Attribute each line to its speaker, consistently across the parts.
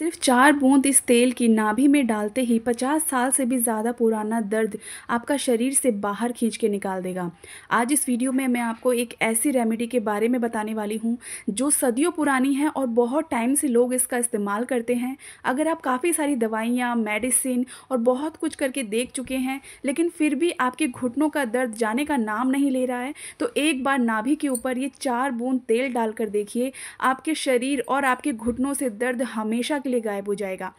Speaker 1: सिर्फ चार बूंद इस तेल की नाभि में डालते ही पचास साल से भी ज़्यादा पुराना दर्द आपका शरीर से बाहर खींच के निकाल देगा आज इस वीडियो में मैं आपको एक ऐसी रेमेडी के बारे में बताने वाली हूँ जो सदियों पुरानी है और बहुत टाइम से लोग इसका इस्तेमाल करते हैं अगर आप काफ़ी सारी दवाइयाँ मेडिसिन और बहुत कुछ करके देख चुके हैं लेकिन फिर भी आपके घुटनों का दर्द जाने का नाम नहीं ले रहा है तो एक बार नाभी के ऊपर ये चार बूंद तेल डालकर देखिए आपके शरीर और आपके घुटनों से दर्द हमेशा के लिए गायब हो जाएगा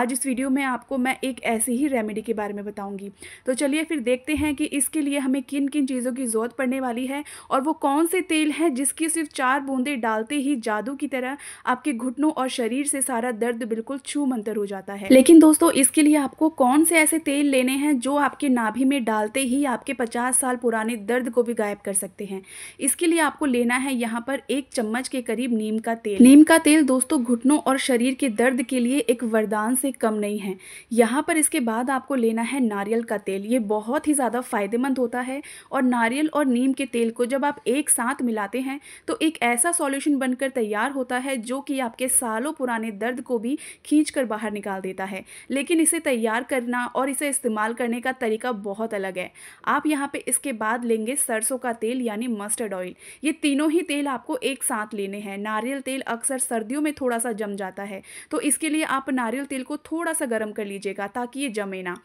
Speaker 1: आज इस वीडियो में आपको मैं एक ऐसी ही रेमेडी के बारे में बताऊंगी तो चलिए फिर देखते हैं कि इसके लिए हमें किन किन चीज़ों की ज़रूरत पड़ने वाली है और वो कौन से तेल हैं जिसकी सिर्फ चार बूंदे डालते ही जादू की तरह आपके घुटनों और शरीर से सारा दर्द बिल्कुल छू हो जाता है लेकिन दोस्तों इसके लिए आपको कौन से ऐसे तेल लेने हैं जो आपके नाभि में डालते ही आपके पचास साल पुराने दर्द को भी गायब कर सकते हैं इसके लिए आपको लेना है यहाँ पर एक चम्मच के करीब नीम का तेल नीम का तेल दोस्तों घुटनों और शरीर के दर्द दर्द के लिए एक वरदान से कम नहीं है यहाँ पर इसके बाद आपको लेना है नारियल का तेल ये बहुत ही ज़्यादा फ़ायदेमंद होता है और नारियल और नीम के तेल को जब आप एक साथ मिलाते हैं तो एक ऐसा सॉल्यूशन बनकर तैयार होता है जो कि आपके सालों पुराने दर्द को भी खींच कर बाहर निकाल देता है लेकिन इसे तैयार करना और इसे इस्तेमाल करने का तरीका बहुत अलग है आप यहाँ पर इसके बाद लेंगे सरसों का तेल यानी मस्टर्ड ऑयल ये तीनों ही तेल आपको एक साथ लेने हैं नारियल तेल अक्सर सर्दियों में थोड़ा सा जम जाता है तो तो इसके लिए आप नारियल तेल को थोड़ा सा गर्म कर लीजिएगा ताकि ये जमे ना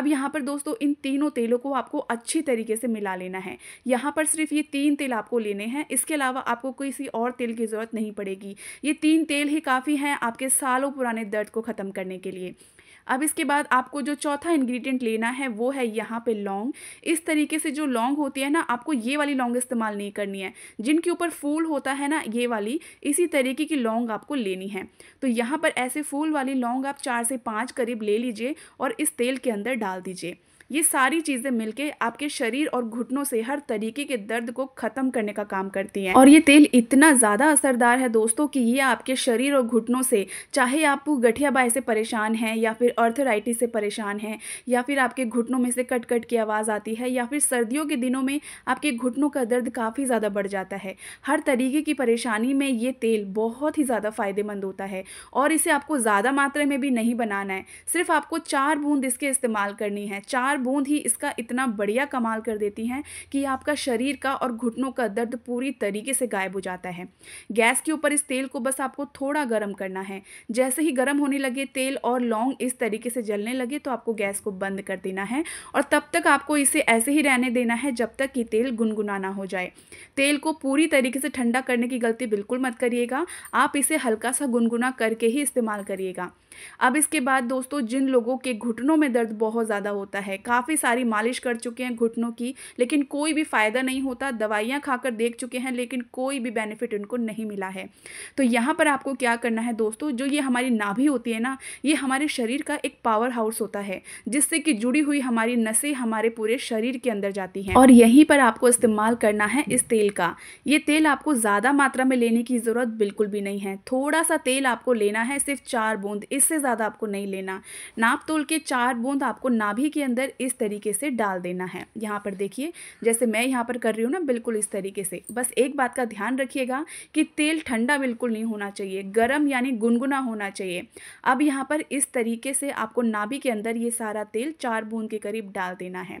Speaker 1: अब यहाँ पर दोस्तों इन तीनों तेलों को आपको अच्छी तरीके से मिला लेना है यहाँ पर सिर्फ ये तीन तेल आपको लेने हैं इसके अलावा आपको किसी और तेल की ज़रूरत नहीं पड़ेगी ये तीन तेल ही काफ़ी हैं आपके सालों पुराने दर्द को ख़त्म करने के लिए अब इसके बाद आपको जो चौथा इंग्रेडिएंट लेना है वो है यहाँ पे लौंग इस तरीके से जो लौंग होती है ना आपको ये वाली लौंग इस्तेमाल नहीं करनी है जिनके ऊपर फूल होता है ना ये वाली इसी तरीके की लौंग आपको लेनी है तो यहाँ पर ऐसे फूल वाली लौंग आप चार से पाँच करीब ले लीजिए और इस तेल के अंदर डाल दीजिए ये सारी चीज़ें मिलके आपके शरीर और घुटनों से हर तरीके के दर्द को ख़त्म करने का काम करती हैं और ये तेल इतना ज़्यादा असरदार है दोस्तों कि ये आपके शरीर और घुटनों से चाहे आप गठिया बाय से परेशान हैं या फिर अर्थराइटिस से परेशान हैं या फिर आपके घुटनों में से कट कट की आवाज़ आती है या फिर सर्दियों के दिनों में आपके घुटनों का दर्द काफ़ी ज़्यादा बढ़ जाता है हर तरीके की परेशानी में ये तेल बहुत ही ज़्यादा फ़ायदेमंद होता है और इसे आपको ज़्यादा मात्रा में भी नहीं बनाना है सिर्फ आपको चार बूंद इसके इस्तेमाल करनी है चार बूंद ही इसका इतना बढ़िया कमाल कर देती हैं कि आपका शरीर का और घुटनों का दर्द पूरी तरीके से गायब हो जाता है गैस के ऊपर इस तेल को बस आपको थोड़ा गर्म करना है जैसे ही गर्म होने लगे तेल और लौंग इस तरीके से जलने लगे तो आपको गैस को बंद कर देना है और तब तक आपको इसे ऐसे ही रहने देना है जब तक कि तेल गुनगुनाना हो जाए तेल को पूरी तरीके से ठंडा करने की गलती बिल्कुल मत करिएगा आप इसे हल्का सा गुनगुना करके ही इस्तेमाल करिएगा अब इसके बाद दोस्तों जिन लोगों के घुटनों में दर्द बहुत ज़्यादा होता है काफ़ी सारी मालिश कर चुके हैं घुटनों की लेकिन कोई भी फ़ायदा नहीं होता दवाइयाँ खाकर देख चुके हैं लेकिन कोई भी बेनिफिट उनको नहीं मिला है तो यहाँ पर आपको क्या करना है दोस्तों जो ये हमारी नाभि होती है ना ये हमारे शरीर का एक पावर हाउस होता है जिससे कि जुड़ी हुई हमारी नसें हमारे पूरे शरीर के अंदर जाती हैं और यहीं पर आपको इस्तेमाल करना है इस तेल का ये तेल आपको ज़्यादा मात्रा में लेने की ज़रूरत बिल्कुल भी नहीं है थोड़ा सा तेल आपको लेना है सिर्फ चार बूंद इससे ज़्यादा आपको नहीं लेना नाप तोल के चार बूंद आपको नाभि के अंदर इस तरीके से डाल देना है यहाँ पर देखिए जैसे मैं यहाँ पर कर रही हूँ ना बिल्कुल इस तरीके से बस एक बात का ध्यान रखिएगा कि तेल ठंडा बिल्कुल नहीं होना चाहिए गर्म यानी गुनगुना होना चाहिए अब यहाँ पर इस तरीके से आपको नाभि के अंदर ये सारा तेल चार बूंद के करीब डाल देना है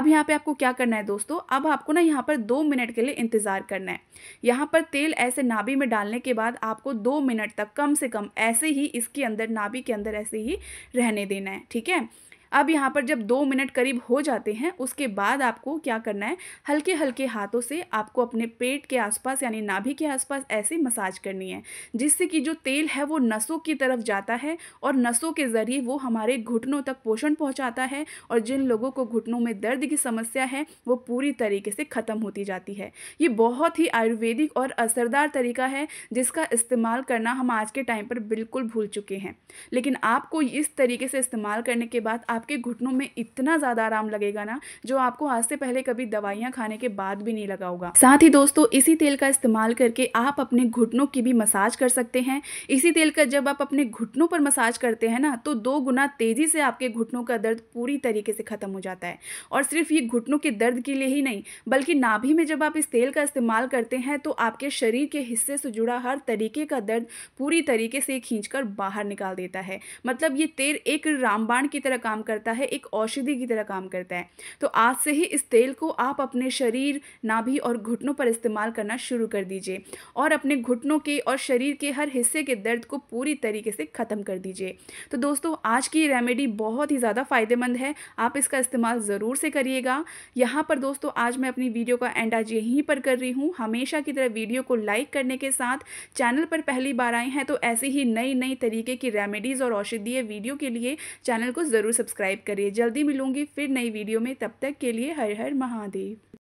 Speaker 1: अब यहाँ पर आपको क्या करना है दोस्तों अब आपको ना यहाँ पर दो मिनट के लिए इंतज़ार करना है यहाँ पर तेल ऐसे नाभि में डालने के बाद आपको दो मिनट तक कम से कम ऐसे ही इसके अंदर नाभि के अंदर ऐसे ही रहने देना है ठीक है अब यहाँ पर जब दो मिनट करीब हो जाते हैं उसके बाद आपको क्या करना है हल्के हल्के हाथों से आपको अपने पेट के आसपास यानी नाभि के आसपास ऐसे मसाज करनी है जिससे कि जो तेल है वो नसों की तरफ जाता है और नसों के ज़रिए वो हमारे घुटनों तक पोषण पहुँचाता है और जिन लोगों को घुटनों में दर्द की समस्या है वो पूरी तरीके से ख़त्म होती जाती है ये बहुत ही आयुर्वेदिक और असरदार तरीका है जिसका इस्तेमाल करना हम आज के टाइम पर बिल्कुल भूल चुके हैं लेकिन आपको इस तरीके से इस्तेमाल करने के बाद आपके घुटनों में इतना ज़्यादा आराम लगेगा ना जो आपको आज से पहले कभी दवाइयाँ खाने के बाद भी नहीं लगा होगा साथ ही दोस्तों इसी तेल का इस्तेमाल करके आप अपने घुटनों की भी मसाज कर सकते हैं इसी तेल का जब आप अपने घुटनों पर मसाज करते हैं ना तो दो गुना तेज़ी से आपके घुटनों का दर्द पूरी तरीके से ख़त्म हो जाता है और सिर्फ ये घुटनों के दर्द के लिए ही नहीं बल्कि नाभि में जब आप इस तेल का इस्तेमाल करते हैं तो आपके शरीर के हिस्से से जुड़ा हर तरीके का दर्द पूरी तरीके से खींचकर बाहर निकाल देता है मतलब ये तेल एक रामबाण की तरह काम करता है एक औषधि की तरह काम करता है तो आज से ही इस तेल को आप अपने शरीर नाभि और घुटनों पर इस्तेमाल करना शुरू कर दीजिए और अपने घुटनों के और शरीर के हर हिस्से के दर्द को पूरी तरीके से ख़त्म कर दीजिए तो दोस्तों आज की रेमेडी बहुत ही ज़्यादा फ़ायदेमंद है आप इसका इस्तेमाल ज़रूर से करिएगा यहाँ पर दोस्तों आज मैं अपनी वीडियो का एंड आज यहीं पर कर रही हूँ हमेशा की तरह वीडियो को लाइक करने के साथ चैनल पर पहली बार आए हैं तो ऐसे ही नई नई तरीके की रेमेडीज़ और औषधीय वीडियो के लिए चैनल को ज़रूर सब्सक्राइब सब्सक्राइब करिए जल्दी मिलूंगी फिर नई वीडियो में तब तक के लिए हर हर महादेव